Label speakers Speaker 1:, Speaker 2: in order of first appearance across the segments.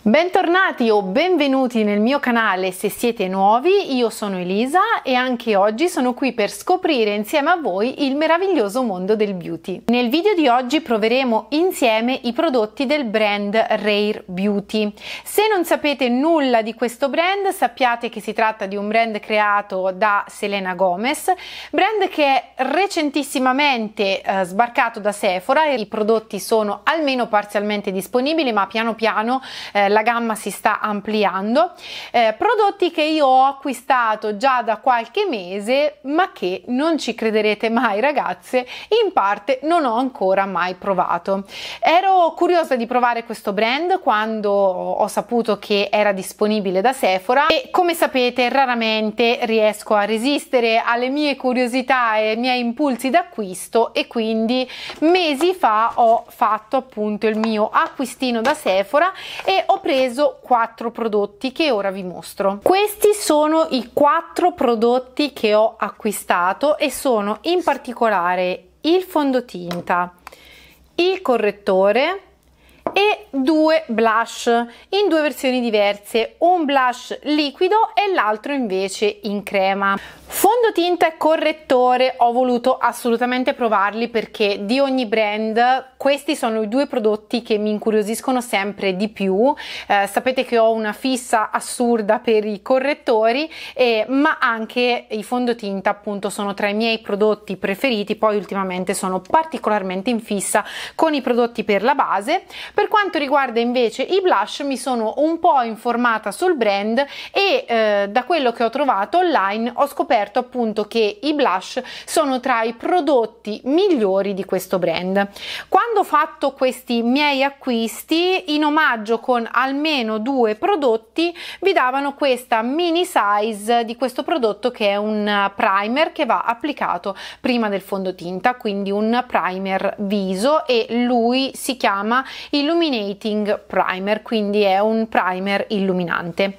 Speaker 1: Bentornati o benvenuti nel mio canale se siete nuovi, io sono Elisa e anche oggi sono qui per scoprire insieme a voi il meraviglioso mondo del beauty. Nel video di oggi proveremo insieme i prodotti del brand Rare Beauty. Se non sapete nulla di questo brand sappiate che si tratta di un brand creato da Selena Gomez, brand che è recentissimamente eh, sbarcato da Sephora i prodotti sono almeno parzialmente disponibili ma piano piano eh, eh, la gamma si sta ampliando, eh, prodotti che io ho acquistato già da qualche mese ma che non ci crederete mai ragazze, in parte non ho ancora mai provato. Ero curiosa di provare questo brand quando ho saputo che era disponibile da Sephora e come sapete raramente riesco a resistere alle mie curiosità e ai miei impulsi d'acquisto e quindi mesi fa ho fatto appunto il mio acquistino da Sephora e ho preso quattro prodotti che ora vi mostro. Questi sono i quattro prodotti che ho acquistato e sono in particolare il fondotinta, il correttore, e due blush in due versioni diverse, un blush liquido e l'altro invece in crema. Fondotinta e correttore ho voluto assolutamente provarli perché di ogni brand questi sono i due prodotti che mi incuriosiscono sempre di più. Eh, sapete che ho una fissa assurda per i correttori, eh, ma anche i fondotinta appunto sono tra i miei prodotti preferiti, poi ultimamente sono particolarmente in fissa con i prodotti per la base per quanto riguarda invece i blush mi sono un po' informata sul brand e eh, da quello che ho trovato online ho scoperto appunto che i blush sono tra i prodotti migliori di questo brand. Quando ho fatto questi miei acquisti in omaggio con almeno due prodotti vi davano questa mini size di questo prodotto che è un primer che va applicato prima del fondotinta quindi un primer viso e lui si chiama il Illuminating Primer, quindi è un primer illuminante.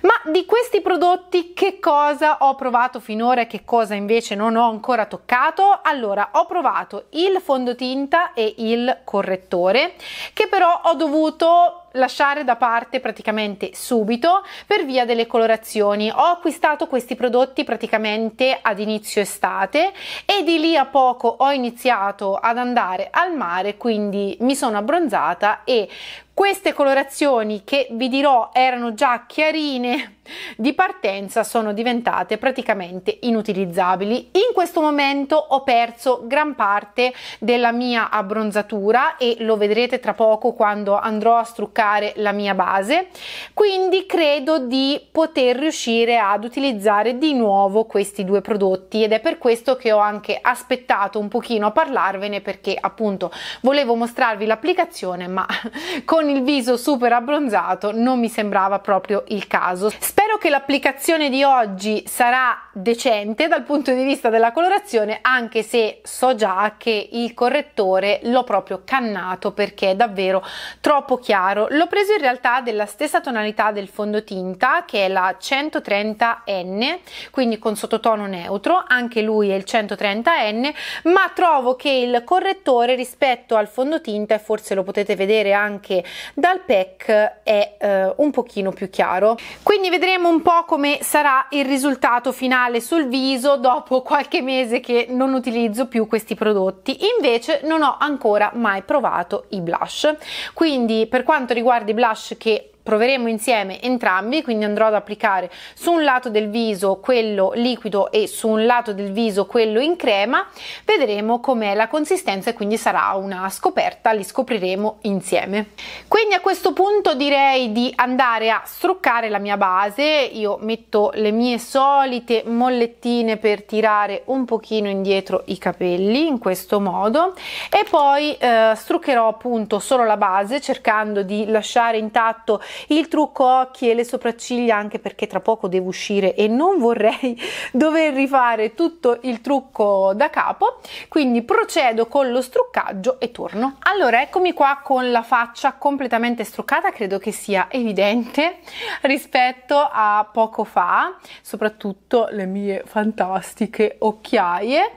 Speaker 1: Ma di questi prodotti che cosa ho provato finora e che cosa invece non ho ancora toccato? Allora, ho provato il fondotinta e il correttore, che però ho dovuto lasciare da parte praticamente subito per via delle colorazioni. Ho acquistato questi prodotti praticamente ad inizio estate e di lì a poco ho iniziato ad andare al mare, quindi mi sono abbronzata e queste colorazioni che vi dirò erano già chiarine di partenza sono diventate praticamente inutilizzabili. In questo momento ho perso gran parte della mia abbronzatura e lo vedrete tra poco quando andrò a struccare la mia base, quindi credo di poter riuscire ad utilizzare di nuovo questi due prodotti ed è per questo che ho anche aspettato un pochino a parlarvene perché appunto volevo mostrarvi l'applicazione ma con il viso super abbronzato non mi sembrava proprio il caso. Spero che l'applicazione di oggi sarà decente dal punto di vista della colorazione anche se so già che il correttore l'ho proprio cannato perché è davvero troppo chiaro l'ho preso in realtà della stessa tonalità del fondotinta che è la 130N quindi con sottotono neutro anche lui è il 130N ma trovo che il correttore rispetto al fondotinta e forse lo potete vedere anche dal pack è eh, un pochino più chiaro quindi vedremo un po' come sarà il risultato finale banale sul viso dopo qualche mese che non utilizzo più questi prodotti. Invece non ho ancora mai provato i blush. Quindi per quanto riguarda i blush che proveremo insieme entrambi, quindi andrò ad applicare su un lato del viso quello liquido e su un lato del viso quello in crema, vedremo com'è la consistenza e quindi sarà una scoperta, li scopriremo insieme. Quindi a questo punto direi di andare a struccare la mia base, io metto le mie solite mollettine per tirare un pochino indietro i capelli in questo modo e poi eh, struccherò appunto solo la base cercando di lasciare intatto il trucco occhi e le sopracciglia anche perché tra poco devo uscire e non vorrei dover rifare tutto il trucco da capo quindi procedo con lo struccaggio e torno allora eccomi qua con la faccia completamente struccata credo che sia evidente rispetto a poco fa soprattutto le mie fantastiche occhiaie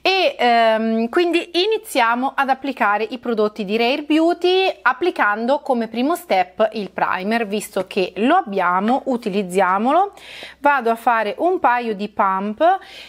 Speaker 1: e ehm, quindi iniziamo ad applicare i prodotti di Rare Beauty applicando come primo step il primer timer visto che lo abbiamo utilizziamolo vado a fare un paio di pump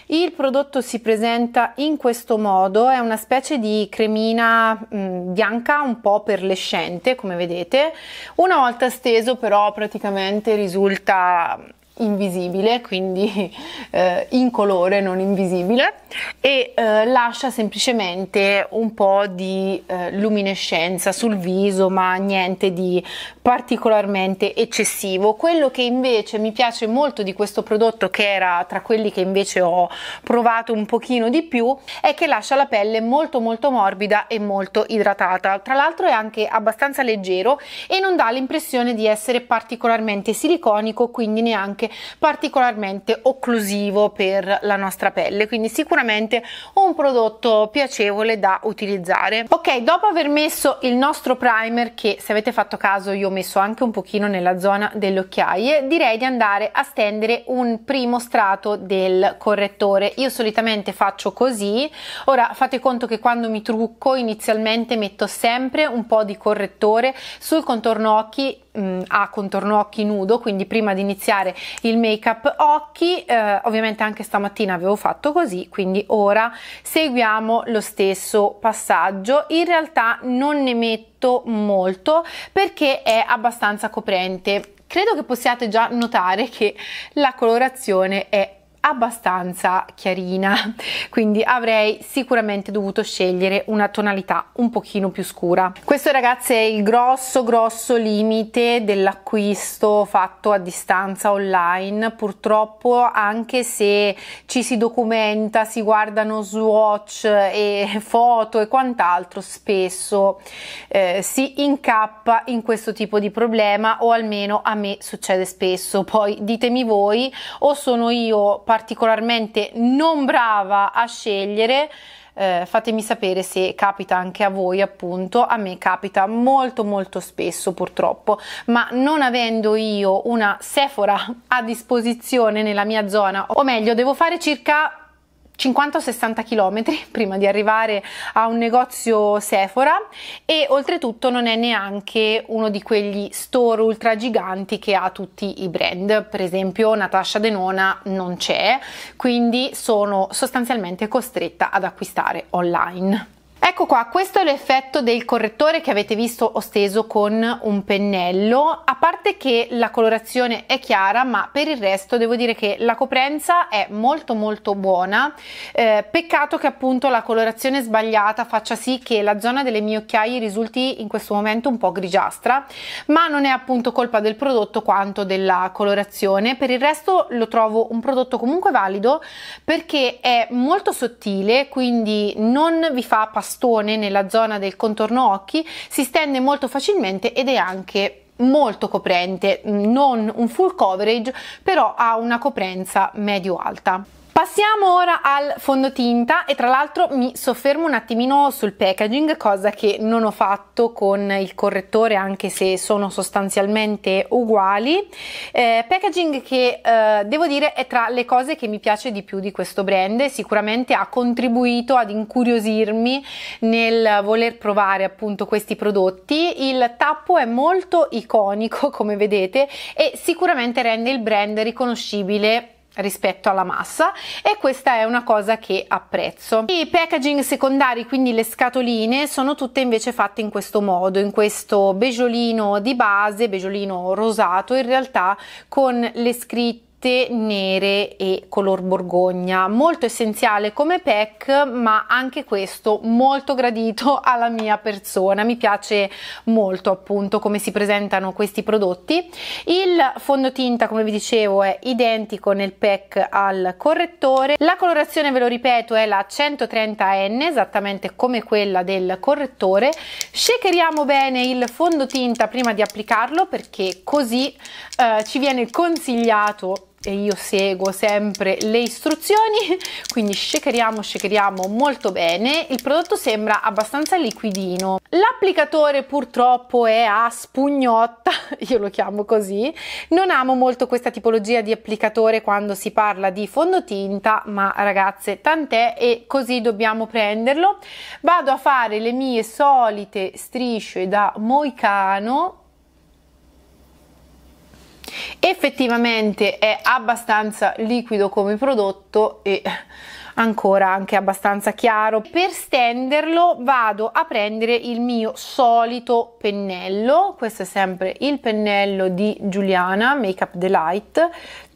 Speaker 1: il prodotto si presenta in questo modo è una specie di cremina mh, mm, bianca un po' perlescente come vedete una volta steso però praticamente risulta invisibile, quindi eh, colore, non invisibile, e eh, lascia semplicemente un po' di eh, luminescenza sul viso, ma niente di particolarmente eccessivo. Quello che invece mi piace molto di questo prodotto, che era tra quelli che invece ho provato un pochino di più, è che lascia la pelle molto molto morbida e molto idratata. Tra l'altro è anche abbastanza leggero e non dà l'impressione di essere particolarmente siliconico, quindi neanche anche particolarmente occlusivo per la nostra pelle, quindi sicuramente un prodotto piacevole da utilizzare. Ok, dopo aver messo il nostro primer, che se avete fatto caso io ho messo anche un pochino nella zona delle occhiaie, direi di andare a stendere un primo strato del correttore. Io solitamente faccio così, ora fate conto che quando mi trucco inizialmente metto sempre un po' di correttore sul contorno occhi mh, mm, ha contorno occhi nudo, quindi prima di iniziare il make up occhi, eh, ovviamente anche stamattina avevo fatto così, quindi ora seguiamo lo stesso passaggio. In realtà non ne metto molto perché è abbastanza coprente. Credo che possiate già notare che la colorazione è abbastanza chiarina, quindi avrei sicuramente dovuto scegliere una tonalità un pochino più scura. Questo ragazzi è il grosso grosso limite dell'acquisto fatto a distanza online, purtroppo anche se ci si documenta, si guardano swatch e foto e quant'altro, spesso eh, si incappa in questo tipo di problema o almeno a me succede spesso. Poi ditemi voi o sono io particolarmente non brava a scegliere, eh, fatemi sapere se capita anche a voi appunto a me capita molto molto spesso purtroppo ma non avendo io una Sephora a disposizione nella mia zona o meglio devo fare circa 50-60 km prima di arrivare a un negozio Sephora e oltretutto non è neanche uno di quegli store ultra giganti che ha tutti i brand, per esempio Natasha Denona non c'è, quindi sono sostanzialmente costretta ad acquistare online. Ecco qua, questo è l'effetto del correttore che avete visto ho steso con un pennello, a parte che la colorazione è chiara, ma per il resto devo dire che la coprenza è molto molto buona, eh, peccato che appunto la colorazione sbagliata faccia sì che la zona delle mie occhiaie risulti in questo momento un po' grigiastra, ma non è appunto colpa del prodotto quanto della colorazione, per il resto lo trovo un prodotto comunque valido perché è molto sottile, quindi non vi fa passare bastone nella zona del contorno occhi, si stende molto facilmente ed è anche molto coprente, mm, non un full coverage, però ha una coprenza medio-alta. Passiamo ora al fondotinta e tra l'altro mi soffermo un attimino sul packaging, cosa che non ho fatto con il correttore anche se sono sostanzialmente uguali. Eh, packaging che eh, devo dire è tra le cose che mi piace di più di questo brand, sicuramente ha contribuito ad incuriosirmi nel voler provare appunto questi prodotti. Il tappo è molto iconico come vedete e sicuramente rende il brand riconoscibile rispetto alla massa e questa è una cosa che apprezzo. I packaging secondari, quindi le scatoline, sono tutte invece fatte in questo modo, in questo beggiolino di base, beggiolino rosato, in realtà con le scritte tutte nere e color borgogna molto essenziale come pack ma anche questo molto gradito alla mia persona mi piace molto appunto come si presentano questi prodotti il fondotinta come vi dicevo è identico nel pack al correttore la colorazione ve lo ripeto è la 130N esattamente come quella del correttore shakeriamo bene il fondotinta prima di applicarlo perché così eh, ci viene consigliato e io seguo sempre le istruzioni quindi shakeriamo shakeriamo molto bene il prodotto sembra abbastanza liquidino l'applicatore purtroppo è a spugnotta io lo chiamo così non amo molto questa tipologia di applicatore quando si parla di fondotinta ma ragazze tant'è e così dobbiamo prenderlo vado a fare le mie solite strisce da moicano Effettivamente è abbastanza liquido come prodotto e ancora anche abbastanza chiaro. Per stenderlo vado a prendere il mio solito pennello, questo è sempre il pennello di Giuliana Makeup Delight,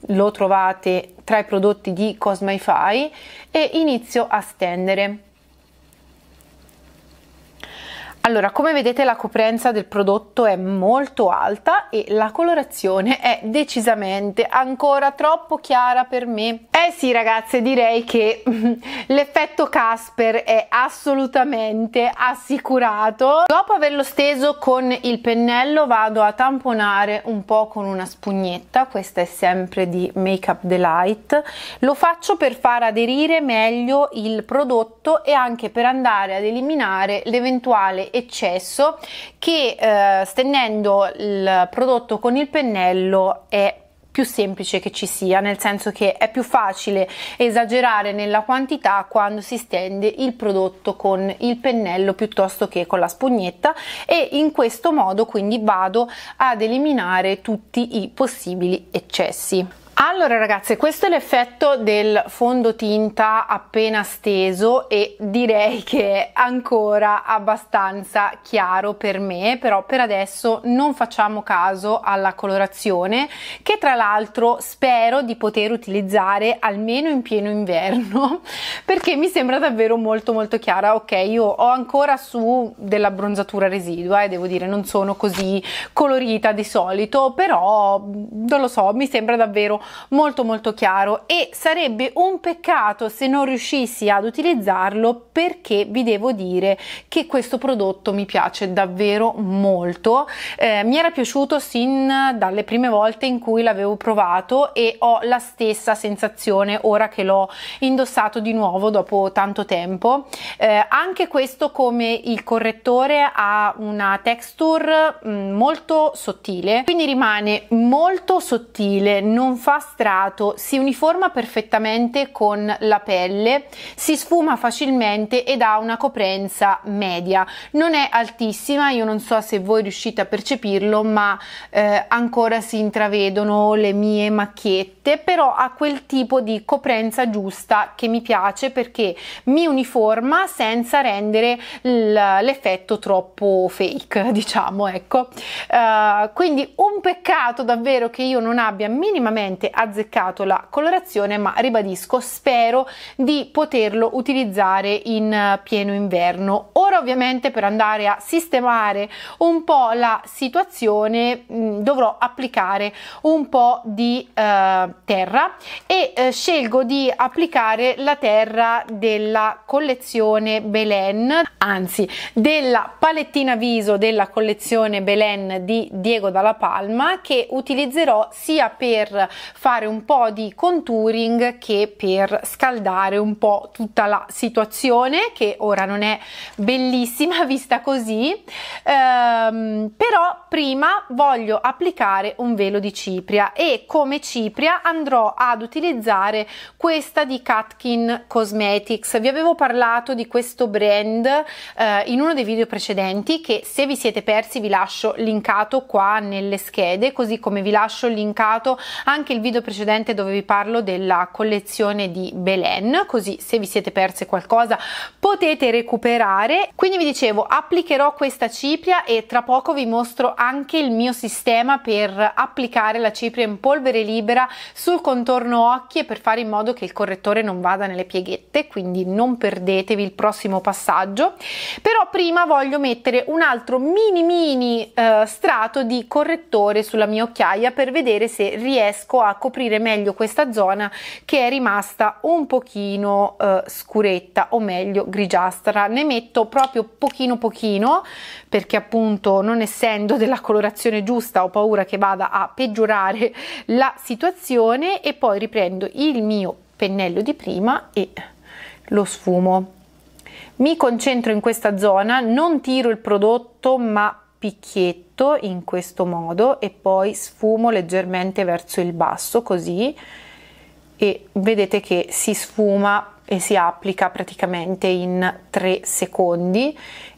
Speaker 1: lo trovate tra i prodotti di Cosmify e inizio a stendere. Allora, come vedete la coprenza del prodotto è molto alta e la colorazione è decisamente ancora troppo chiara per me. Eh sì ragazze, direi che l'effetto Casper è assolutamente assicurato. Dopo averlo steso con il pennello vado a tamponare un po' con una spugnetta, questa è sempre di Make Up Delight. Lo faccio per far aderire meglio il prodotto e anche per andare ad eliminare l'eventuale eccesso che eh, stendendo il prodotto con il pennello è più semplice che ci sia, nel senso che è più facile esagerare nella quantità quando si stende il prodotto con il pennello piuttosto che con la spugnetta e in questo modo quindi vado ad eliminare tutti i possibili eccessi. Allora ragazze, questo è l'effetto del fondotinta appena steso e direi che è ancora abbastanza chiaro per me, però per adesso non facciamo caso alla colorazione che tra l'altro spero di poter utilizzare almeno in pieno inverno perché mi sembra davvero molto molto chiara. Ok, io ho ancora su della bronzatura residua e eh, devo dire non sono così colorita di solito, però non lo so, mi sembra davvero molto molto chiaro e sarebbe un peccato se non riuscissi ad utilizzarlo perché vi devo dire che questo prodotto mi piace davvero molto eh, mi era piaciuto sin dalle prime volte in cui l'avevo provato e ho la stessa sensazione ora che l'ho indossato di nuovo dopo tanto tempo eh, anche questo come il correttore ha una texture mm, molto sottile quindi rimane molto sottile non fa strato, si uniforma perfettamente con la pelle, si sfuma facilmente ed ha una coprenza media. Non è altissima, io non so se voi riuscite a percepirlo, ma eh, ancora si intravedono le mie macchiette, però ha quel tipo di coprenza giusta che mi piace perché mi uniforma senza rendere l'effetto troppo fake, diciamo, ecco. Uh, quindi un peccato davvero che io non abbia minimamente veramente azzeccato la colorazione ma ribadisco spero di poterlo utilizzare in eh, pieno inverno ora ovviamente per andare a sistemare un po' la situazione mh, mm, dovrò applicare un po' di eh, terra e eh, scelgo di applicare la terra della collezione Belen anzi della palettina viso della collezione Belen di Diego Dalla Palma che utilizzerò sia per fare un po' di contouring che per scaldare un po' tutta la situazione che ora non è bellissima vista così ehm, però prima voglio applicare un velo di cipria e come cipria andrò ad utilizzare questa di Katkin Cosmetics vi avevo parlato di questo brand eh, in uno dei video precedenti che se vi siete persi vi lascio linkato qua nelle schede così come vi lascio linkato anche il il video precedente dove vi parlo della collezione di Belen, così se vi siete perse qualcosa potete recuperare. Quindi vi dicevo, applicherò questa cipria e tra poco vi mostro anche il mio sistema per applicare la cipria in polvere libera sul contorno occhi e per fare in modo che il correttore non vada nelle pieghette, quindi non perdetevi il prossimo passaggio. Però prima voglio mettere un altro mini mini eh, strato di correttore sulla mia occhiaia per vedere se riesco a a coprire meglio questa zona che è rimasta un pochino eh, scuretta o meglio grigiastra ne metto proprio pochino pochino perché appunto non essendo della colorazione giusta ho paura che vada a peggiorare la situazione e poi riprendo il mio pennello di prima e lo sfumo mi concentro in questa zona non tiro il prodotto ma picchietto in questo modo e poi sfumo leggermente verso il basso così e vedete che si sfuma e si applica praticamente in 3 secondi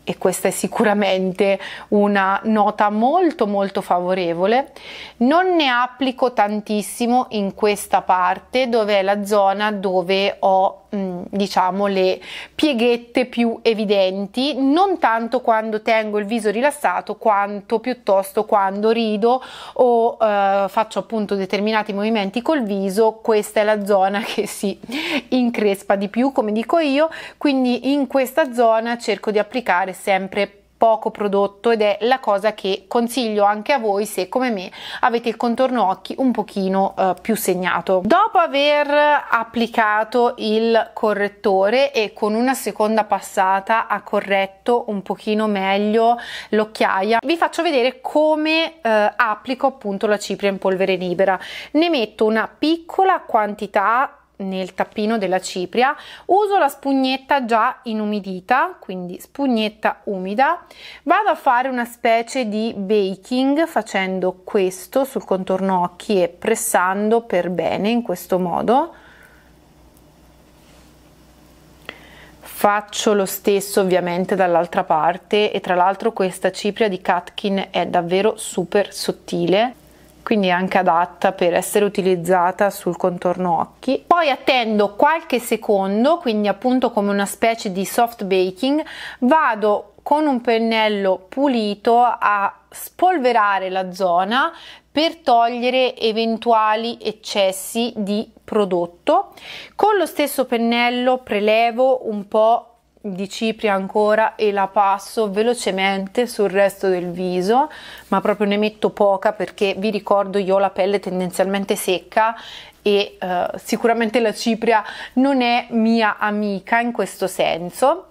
Speaker 1: e questa è sicuramente una nota molto molto favorevole. Non ne applico tantissimo in questa parte dove è la zona dove ho mm, diciamo le pieghette più evidenti, non tanto quando tengo il viso rilassato quanto piuttosto quando rido o eh, faccio appunto determinati movimenti col viso, questa è la zona che si increspa di più, come dico io, quindi in questa zona cerco di applicare sempre poco prodotto ed è la cosa che consiglio anche a voi se come me avete il contorno occhi un pochino eh, più segnato. Dopo aver applicato il correttore e con una seconda passata ha corretto un pochino meglio l'occhiaia, vi faccio vedere come eh, applico appunto la cipria in polvere libera. Ne metto una piccola quantità nel tappino della cipria uso la spugnetta già inumidita quindi spugnetta umida vado a fare una specie di baking facendo questo sul contorno occhi e pressando per bene in questo modo faccio lo stesso ovviamente dall'altra parte e tra l'altro questa cipria di Katkin è davvero super sottile quindi è anche adatta per essere utilizzata sul contorno occhi. Poi attendo qualche secondo, quindi appunto come una specie di soft baking, vado con un pennello pulito a spolverare la zona per togliere eventuali eccessi di prodotto. Con lo stesso pennello prelevo un po' di cipria ancora e la passo velocemente sul resto del viso ma proprio ne metto poca perché vi ricordo io ho la pelle tendenzialmente secca e uh, sicuramente la cipria non è mia amica in questo senso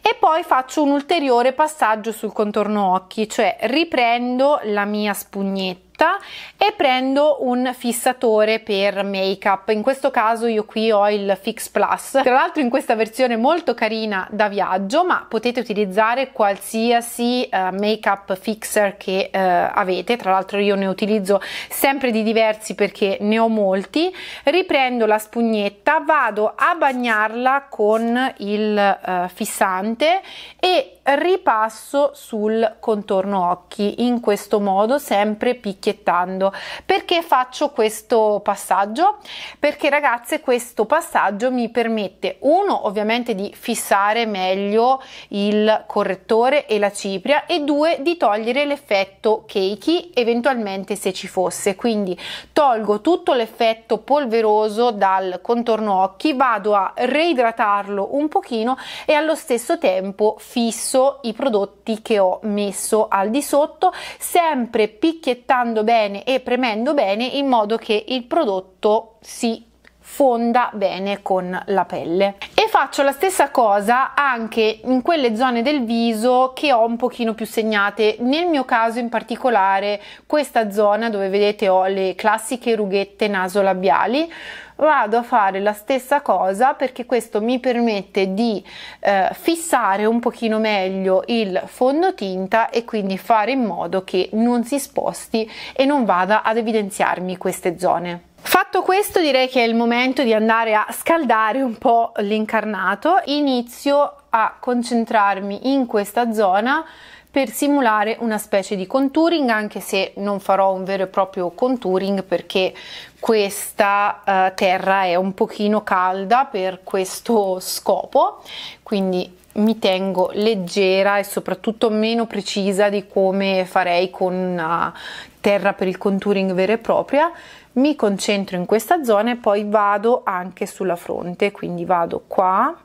Speaker 1: e poi faccio un ulteriore passaggio sul contorno occhi cioè riprendo la mia spugnetta asciutta e prendo un fissatore per make up. In questo caso io qui ho il Fix Plus. Tra l'altro in questa versione molto carina da viaggio, ma potete utilizzare qualsiasi uh, eh, make up fixer che uh, avete. Tra l'altro io ne utilizzo sempre di diversi perché ne ho molti. Riprendo la spugnetta, vado a bagnarla con il uh, fissante e ripasso sul contorno occhi in questo modo sempre picchiettando perché faccio questo passaggio perché ragazze questo passaggio mi permette uno ovviamente di fissare meglio il correttore e la cipria e due di togliere l'effetto cakey eventualmente se ci fosse quindi tolgo tutto l'effetto polveroso dal contorno occhi vado a reidratarlo un pochino e allo stesso tempo fisso uso i prodotti che ho messo al di sotto, sempre picchiettando bene e premendo bene in modo che il prodotto si fonda bene con la pelle e faccio la stessa cosa anche in quelle zone del viso che ho un pochino più segnate nel mio caso in particolare questa zona dove vedete ho le classiche rughette naso labiali vado a fare la stessa cosa perché questo mi permette di eh, fissare un pochino meglio il fondotinta e quindi fare in modo che non si sposti e non vada ad evidenziarmi queste zone. Fatto questo direi che è il momento di andare a scaldare un po' l'incarnato. Inizio a concentrarmi in questa zona per simulare una specie di contouring anche se non farò un vero e proprio contouring perché questa eh, terra è un pochino calda per questo scopo quindi mi tengo leggera e soprattutto meno precisa di come farei con una terra per il contouring vera e propria mi concentro in questa zona e poi vado anche sulla fronte, quindi vado qua,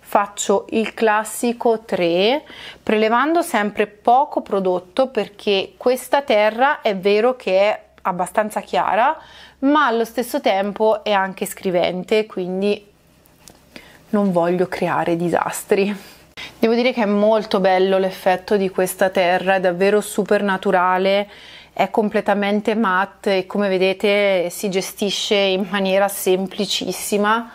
Speaker 1: faccio il classico 3 prelevando sempre poco prodotto perché questa terra è vero che è abbastanza chiara ma allo stesso tempo è anche scrivente quindi non voglio creare disastri devo dire che è molto bello l'effetto di questa terra è davvero super naturale è completamente matte e come vedete si gestisce in maniera semplicissima.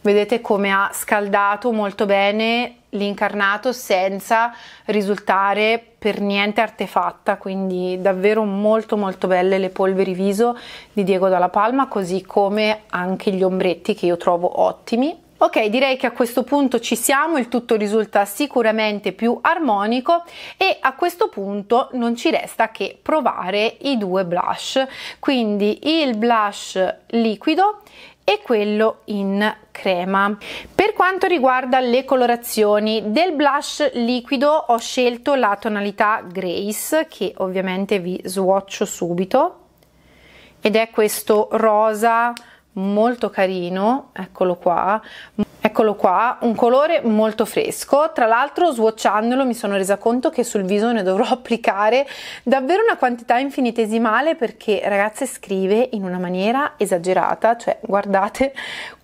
Speaker 1: Vedete come ha scaldato molto bene l'incarnato senza risultare per niente artefatta, quindi davvero molto molto belle le polveri viso di Diego Dalla Palma, così come anche gli ombretti che io trovo ottimi. Ok, direi che a questo punto ci siamo, il tutto risulta sicuramente più armonico e a questo punto non ci resta che provare i due blush, quindi il blush liquido e quello in crema. Per quanto riguarda le colorazioni del blush liquido ho scelto la tonalità Grace che ovviamente vi swatcho subito ed è questo rosa molto carino, eccolo qua, Eccolo qua, un colore molto fresco, tra l'altro swatchandolo mi sono resa conto che sul viso ne dovrò applicare davvero una quantità infinitesimale perché ragazze scrive in una maniera esagerata, cioè guardate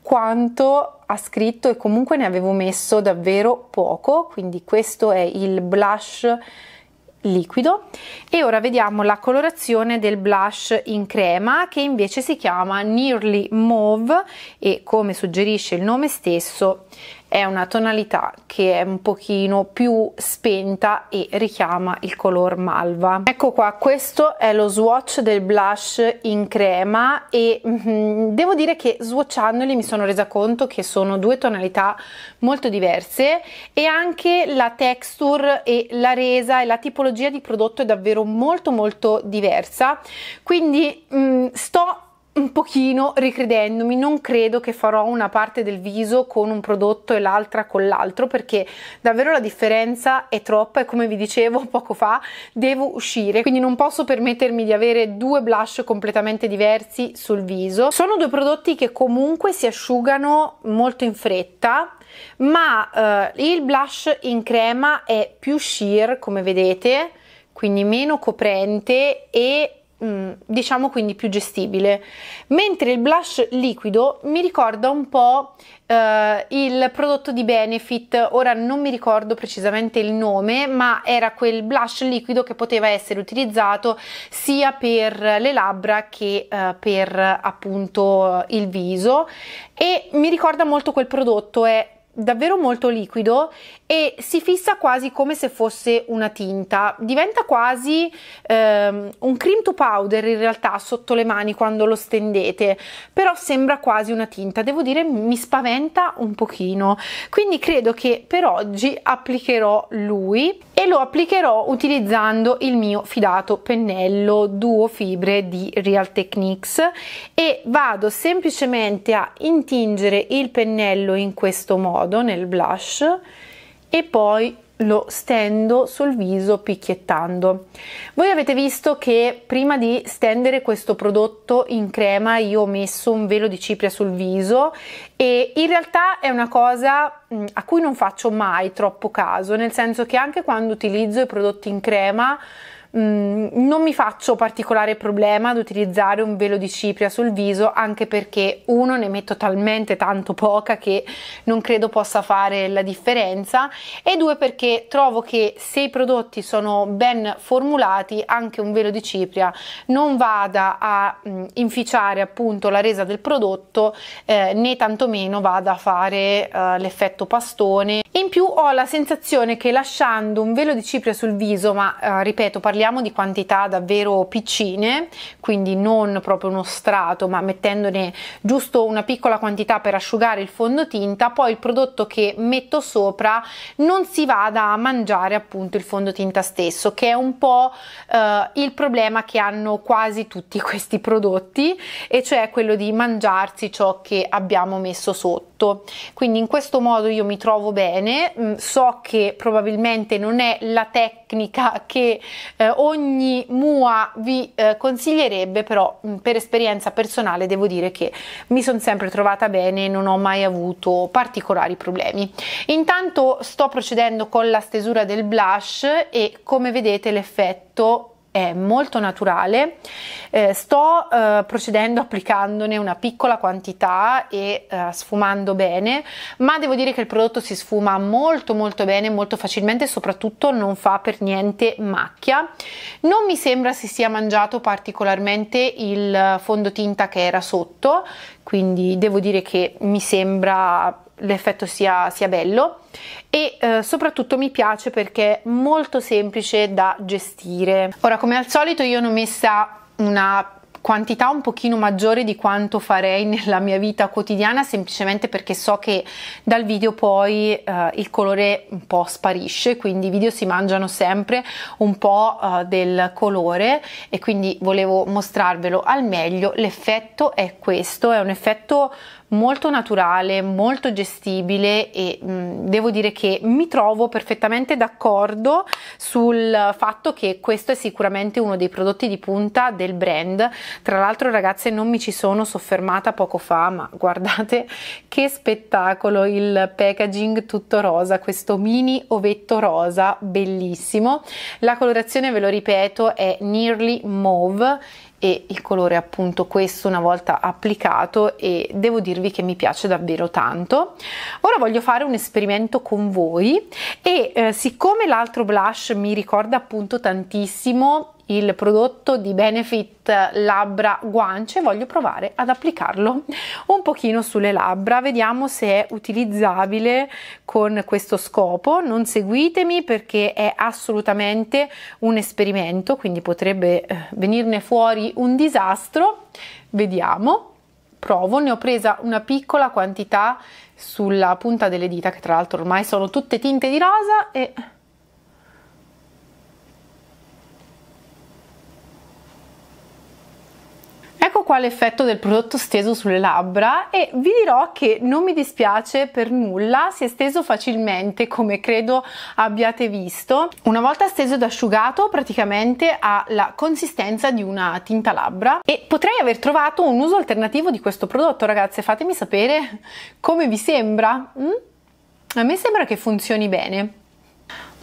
Speaker 1: quanto ha scritto e comunque ne avevo messo davvero poco, quindi questo è il blush liquido e ora vediamo la colorazione del blush in crema che invece si chiama Nearly Mauve e come suggerisce il nome stesso è una tonalità che è un pochino più spenta e richiama il color malva ecco qua questo è lo swatch del blush in crema e mm, devo dire che swatchandoli mi sono resa conto che sono due tonalità molto diverse e anche la texture e la resa e la tipologia di prodotto è davvero molto molto diversa quindi mm, sto un pochino ricredendomi, non credo che farò una parte del viso con un prodotto e l'altra con l'altro perché davvero la differenza è troppa e come vi dicevo poco fa devo uscire, quindi non posso permettermi di avere due blush completamente diversi sul viso. Sono due prodotti che comunque si asciugano molto in fretta ma eh, il blush in crema è più sheer come vedete quindi meno coprente e Mm, diciamo quindi più gestibile, mentre il blush liquido mi ricorda un po' eh, il prodotto di Benefit, ora non mi ricordo precisamente il nome, ma era quel blush liquido che poteva essere utilizzato sia per le labbra che eh, per appunto il viso e mi ricorda molto quel prodotto, è davvero molto liquido e si fissa quasi come se fosse una tinta, diventa quasi ehm, un cream to powder in realtà sotto le mani quando lo stendete, però sembra quasi una tinta, devo dire mi spaventa un pochino, quindi credo che per oggi applicherò lui e lo applicherò utilizzando il mio fidato pennello duo fibre di Real Techniques e vado semplicemente a intingere il pennello in questo modo nel blush e poi lo stendo sul viso picchiettando. Voi avete visto che prima di stendere questo prodotto in crema io ho messo un velo di cipria sul viso e in realtà è una cosa mm, a cui non faccio mai troppo caso, nel senso che anche quando utilizzo i prodotti in crema Mm, non mi faccio particolare problema ad utilizzare un velo di cipria sul viso anche perché uno ne metto talmente tanto poca che non credo possa fare la differenza e due perché trovo che se i prodotti sono ben formulati anche un velo di cipria non vada a mh, mm, inficiare appunto la resa del prodotto eh, né tantomeno vada a fare eh, l'effetto pastone in più ho la sensazione che lasciando un velo di cipria sul viso ma eh, ripeto parliamo parliamo di quantità davvero piccine, quindi non proprio uno strato, ma mettendone giusto una piccola quantità per asciugare il fondotinta, poi il prodotto che metto sopra non si vada a mangiare appunto il fondotinta stesso, che è un po' eh, il problema che hanno quasi tutti questi prodotti, e cioè quello di mangiarsi ciò che abbiamo messo sotto tutto. Quindi in questo modo io mi trovo bene, mm, so che probabilmente non è la tecnica che eh, ogni mua vi eh, consiglierebbe, però mm, per esperienza personale devo dire che mi sono sempre trovata bene, e non ho mai avuto particolari problemi. Intanto sto procedendo con la stesura del blush e come vedete l'effetto è molto naturale. Eh, sto eh, procedendo applicandone una piccola quantità e eh, sfumando bene, ma devo dire che il prodotto si sfuma molto molto bene, molto facilmente, soprattutto non fa per niente macchia. Non mi sembra si sia mangiato particolarmente il eh, fondotinta che era sotto, quindi devo dire che mi sembra l'effetto sia, sia bello e eh, soprattutto mi piace perché è molto semplice da gestire. Ora come al solito io ne ho messa una quantità un pochino maggiore di quanto farei nella mia vita quotidiana semplicemente perché so che dal video poi eh, il colore un po' sparisce quindi i video si mangiano sempre un po' eh, del colore e quindi volevo mostrarvelo al meglio l'effetto è questo è un effetto molto naturale, molto gestibile e mh, mm, devo dire che mi trovo perfettamente d'accordo sul fatto che questo è sicuramente uno dei prodotti di punta del brand. Tra l'altro ragazze non mi ci sono soffermata poco fa, ma guardate che spettacolo il packaging tutto rosa, questo mini ovetto rosa bellissimo. La colorazione ve lo ripeto è nearly mauve e il colore appunto questo una volta applicato e devo dirvi che mi piace davvero tanto. Ora voglio fare un esperimento con voi e eh, siccome l'altro blush mi ricorda appunto tantissimo il prodotto di Benefit labbra guance voglio provare ad applicarlo un pochino sulle labbra vediamo se è utilizzabile con questo scopo non seguitemi perché è assolutamente un esperimento quindi potrebbe eh, venirne fuori un disastro vediamo provo ne ho presa una piccola quantità sulla punta delle dita che tra l'altro ormai sono tutte tinte di rosa e Ecco qua l'effetto del prodotto steso sulle labbra e vi dirò che non mi dispiace per nulla, si è steso facilmente come credo abbiate visto. Una volta steso ed asciugato praticamente ha la consistenza di una tinta labbra e potrei aver trovato un uso alternativo di questo prodotto ragazze, fatemi sapere come vi sembra. Mm? A me sembra che funzioni bene.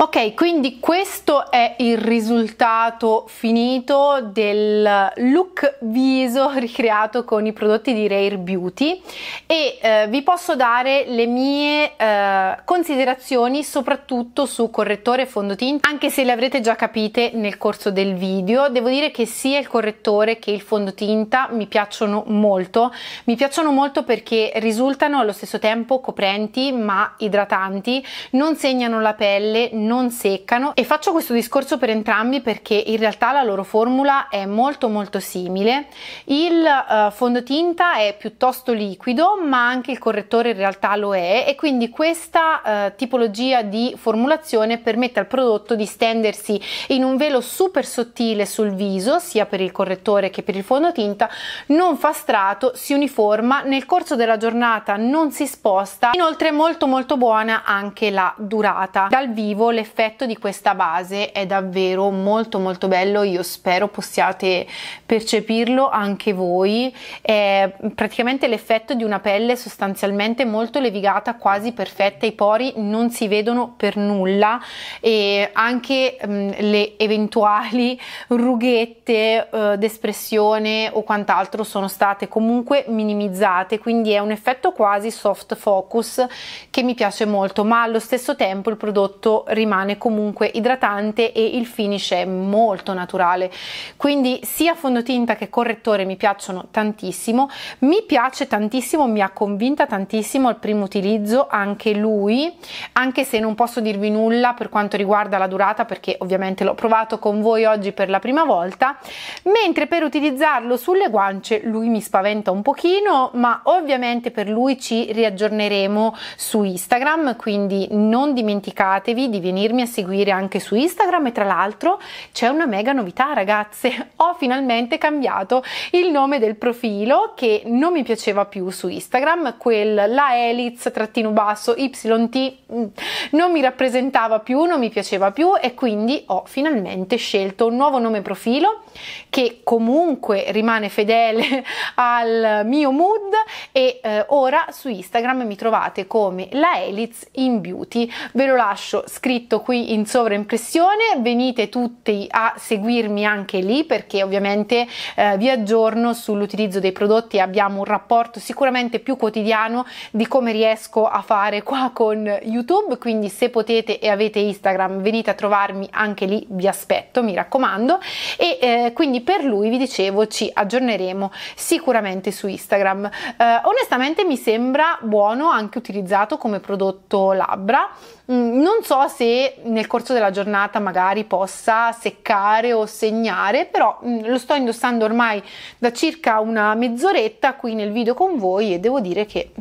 Speaker 1: Ok, quindi questo è il risultato finito del look viso ricreato con i prodotti di Rare Beauty e eh, vi posso dare le mie eh, considerazioni soprattutto su correttore e fondotinta, anche se le avrete già capite nel corso del video. Devo dire che sia il correttore che il fondotinta mi piacciono molto, mi piacciono molto perché risultano allo stesso tempo coprenti ma idratanti, non segnano la pelle, non non seccano e faccio questo discorso per entrambi perché in realtà la loro formula è molto molto simile. Il eh, fondotinta è piuttosto liquido ma anche il correttore in realtà lo è e quindi questa eh, tipologia di formulazione permette al prodotto di stendersi in un velo super sottile sul viso sia per il correttore che per il fondotinta, non fa strato, si uniforma, nel corso della giornata non si sposta, inoltre è molto molto buona anche la durata. Dal vivo le l'effetto di questa base è davvero molto molto bello, io spero possiate percepirlo anche voi, è praticamente l'effetto di una pelle sostanzialmente molto levigata, quasi perfetta, i pori non si vedono per nulla e anche mh, mm, le eventuali rughette eh, d'espressione o quant'altro sono state comunque minimizzate, quindi è un effetto quasi soft focus che mi piace molto, ma allo stesso tempo il prodotto rimane comunque idratante e il finish è molto naturale quindi sia fondotinta che correttore mi piacciono tantissimo mi piace tantissimo mi ha convinta tantissimo al primo utilizzo anche lui anche se non posso dirvi nulla per quanto riguarda la durata perché ovviamente l'ho provato con voi oggi per la prima volta mentre per utilizzarlo sulle guance lui mi spaventa un pochino ma ovviamente per lui ci riaggiorneremo su Instagram quindi non dimenticatevi di venirmi a seguire anche su Instagram e tra l'altro c'è una mega novità ragazze, ho finalmente cambiato il nome del profilo che non mi piaceva più su Instagram, quel la eliz trattino basso yt mm, non mi rappresentava più, non mi piaceva più e quindi ho finalmente scelto un nuovo nome profilo che comunque rimane fedele al mio mood e eh, ora su Instagram mi trovate come la Eliz in Beauty. Ve lo lascio scritto qui in sovraimpressione, venite tutti a seguirmi anche lì perché ovviamente eh, vi aggiorno sull'utilizzo dei prodotti abbiamo un rapporto sicuramente più quotidiano di come riesco a fare qua con YouTube, quindi se potete e avete Instagram venite a trovarmi anche lì, vi aspetto, mi raccomando e eh, eh, quindi per lui vi dicevo ci aggiorneremo sicuramente su Instagram eh, onestamente mi sembra buono anche utilizzato come prodotto labbra mm, non so se nel corso della giornata magari possa seccare o segnare, però mm, lo sto indossando ormai da circa una mezz'oretta qui nel video con voi e devo dire che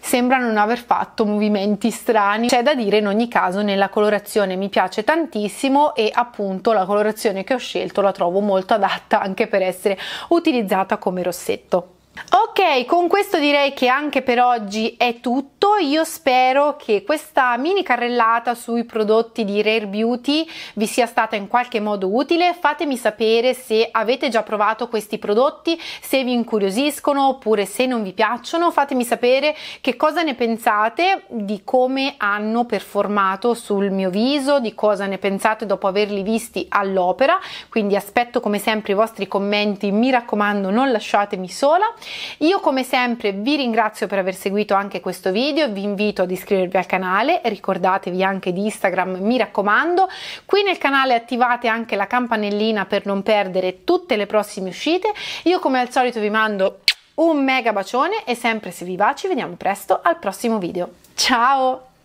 Speaker 1: sembra non aver fatto movimenti strani. C'è da dire in ogni caso nella colorazione mi piace tantissimo e appunto la colorazione che ho scelto la trovo molto adatta anche per essere utilizzata come rossetto. Ok, con questo direi che anche per oggi è tutto. Io spero che questa mini carrellata sui prodotti di Rare Beauty vi sia stata in qualche modo utile. Fatemi sapere se avete già provato questi prodotti, se vi incuriosiscono oppure se non vi piacciono. Fatemi sapere che cosa ne pensate, di come hanno performato sul mio viso, di cosa ne pensate dopo averli visti all'opera. Quindi aspetto come sempre i vostri commenti. Mi raccomando, non lasciatemi sola. Io come sempre vi ringrazio per aver seguito anche questo video, vi invito ad iscrivervi al canale, ricordatevi anche di Instagram, mi raccomando. Qui nel canale attivate anche la campanellina per non perdere tutte le prossime uscite. Io come al solito vi mando un mega bacione e sempre se vi va ci vediamo presto al prossimo video. Ciao!